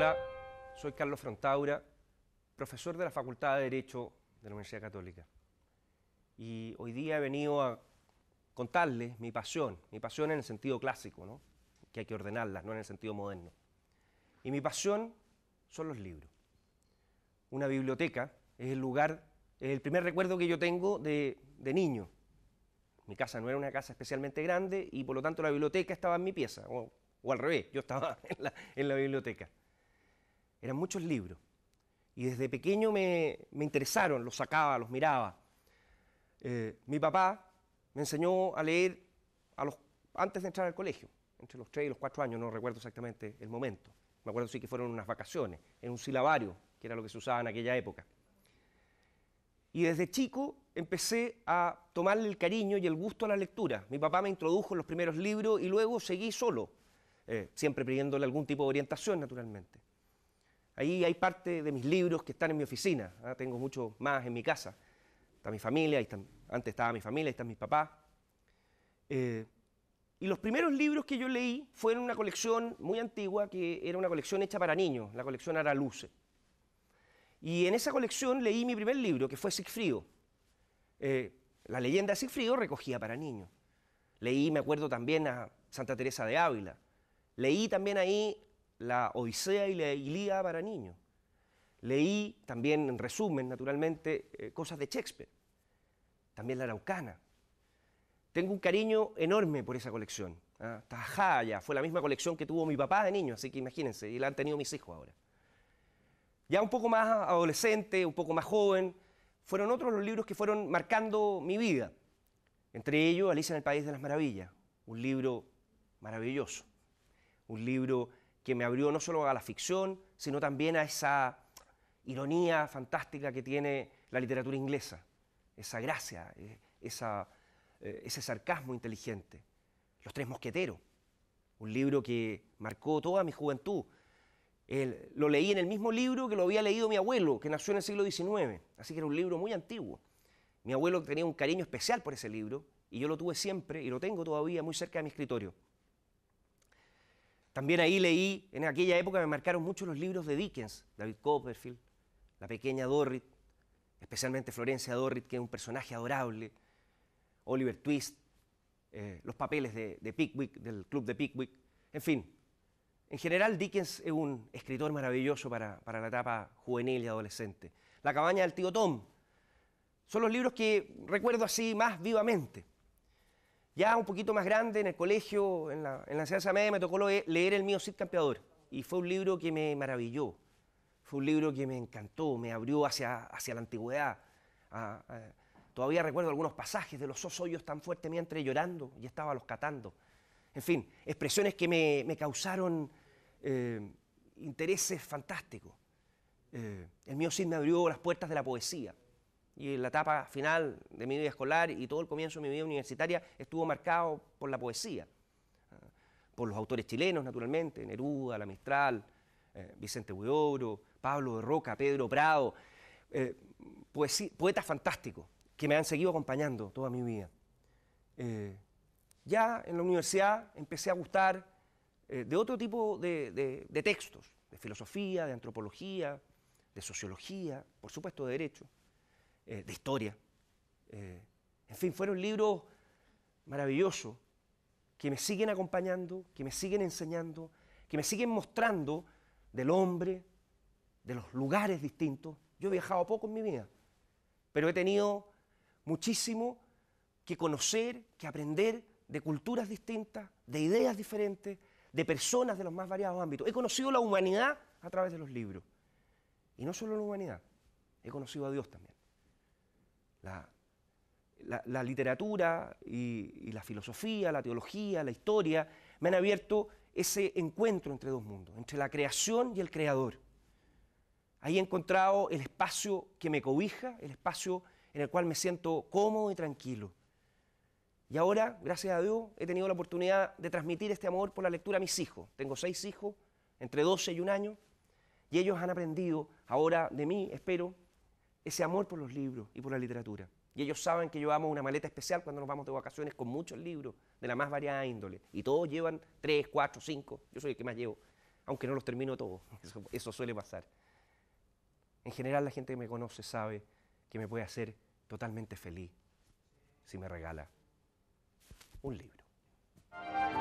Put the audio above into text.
Hola, soy Carlos Frontaura, profesor de la Facultad de Derecho de la Universidad Católica. Y hoy día he venido a contarles mi pasión, mi pasión en el sentido clásico, que hay que ordenarla, no en el sentido moderno. Y mi pasión son los libros. Una biblioteca es el lugar, es el primer recuerdo que yo tengo de, niño. Mi casa no era una casa especialmente grande y por lo tanto la biblioteca estaba en mi pieza, o, al revés, yo estaba en la biblioteca eran muchos libros. Y desde pequeño me, interesaron, los sacaba, los miraba. Eh, mi papá me enseñó a leer a los, antes de entrar al colegio, entre los tres y los cuatro años, no recuerdo exactamente el momento. Me acuerdo sí que fueron unas vacaciones, en un silabario, que era lo que se usaba en aquella época. Y desde chico empecé a tomarle el cariño y el gusto a la lectura. Mi papá me introdujo en los primeros libros y luego seguí solo, eh, siempre pidiéndole algún tipo de orientación, naturalmente. Ahí hay parte de mis libros que están en mi oficina. ¿ah? Tengo mucho más en mi casa. Está mi familia, ahí antes estaba mi familia, ahí están mis papás. Eh, y los primeros libros que yo leí fueron una colección muy antigua que era una colección hecha para niños, la colección Araluce. Y en esa colección leí mi primer libro, que fue Sigfrío. Eh, la leyenda de Sigfrío recogía para niños. Leí, me acuerdo también, a Santa Teresa de Ávila. Leí también ahí la Odisea y la Ilía para niños. Leí también, en resumen, naturalmente, eh, cosas de Shakespeare, también la Araucana. Tengo un cariño enorme por esa colección. ¿ah? Tajaya fue la misma colección que tuvo mi papá de niño, así que imagínense, y la han tenido mis hijos ahora. Ya un poco más adolescente, un poco más joven, fueron otros los libros que fueron marcando mi vida. Entre ellos, Alicia en el País de las Maravillas, un libro maravilloso, un libro que me abrió no solo a la ficción, sino también a esa ironía fantástica que tiene la literatura inglesa, esa gracia, eh, eh, ese sarcasmo inteligente. Los Tres Mosqueteros, un libro que marcó toda mi juventud. lo leí en el mismo libro que lo había leído mi abuelo, que nació en el siglo XIX, así que era un libro muy antiguo. Mi abuelo tenía un cariño especial por ese libro y yo lo tuve siempre y lo tengo todavía muy cerca de mi escritorio. También ahí leí, en aquella época me marcaron mucho los libros de Dickens, David Copperfield, la pequeña Dorrit, especialmente Florencia Dorrit, que es un personaje adorable, Oliver Twist, eh, los papeles Pickwick, del club de Pickwick, en fin. En general, Dickens es un escritor maravilloso para, para la etapa juvenil y adolescente. La cabaña del tío Tom, son los libros que recuerdo así más vivamente. Ya un poquito más grande, en el colegio, en la, enseñanza media, me tocó leer el mío Cid Campeador. Y fue un libro que me maravilló. Fue un libro que me encantó, me abrió hacia, hacia la antigüedad. Ah, ah, todavía recuerdo algunos pasajes de los dos tan tan mientras llorando y estaba los catando. En fin, expresiones que me, causaron eh, intereses fantásticos. Eh, el mío Cid me abrió las puertas de la poesía y la etapa final de mi vida escolar y todo el comienzo de mi vida universitaria estuvo marcado por la poesía, ah, por los autores chilenos, naturalmente, Neruda, La Mistral, eh, Vicente Huidobro, Pablo de Roca, Pedro Prado, eh, poetas fantásticos que me han seguido acompañando toda mi vida. Eh, ya en la universidad empecé a gustar de otro tipo de, de textos, de filosofía, de antropología, de sociología, por supuesto de derecho. Eh, de historia. Eh, en fin, fueron libros maravillosos que me siguen acompañando, que me siguen enseñando, que me siguen mostrando del hombre, de los lugares distintos. Yo he viajado poco en mi vida, pero he tenido muchísimo que conocer, que aprender de culturas distintas, de ideas diferentes, de personas de los más variados ámbitos. He conocido la humanidad a través de los libros. Y no solo la humanidad, he conocido a Dios también. La, literatura y, y, la filosofía, la teología, la historia, me han abierto ese encuentro entre dos mundos, entre la creación y el creador. Ahí he encontrado el espacio que me cobija, el espacio en el cual me siento cómodo y tranquilo. Y ahora, gracias a Dios, he tenido la oportunidad de transmitir este amor por la lectura a mis hijos. Tengo seis hijos, entre 12 y un año, y ellos han aprendido ahora de mí, espero, ese amor por los libros y por la literatura. Y ellos saben que llevamos una maleta especial cuando nos vamos de vacaciones con muchos libros de la más variada índole. Y todos llevan tres, cuatro, cinco. Yo soy el que más llevo, aunque no los termino todos. Eso, suele pasar. En general la gente que me conoce sabe que me puede hacer totalmente feliz si me regala un libro.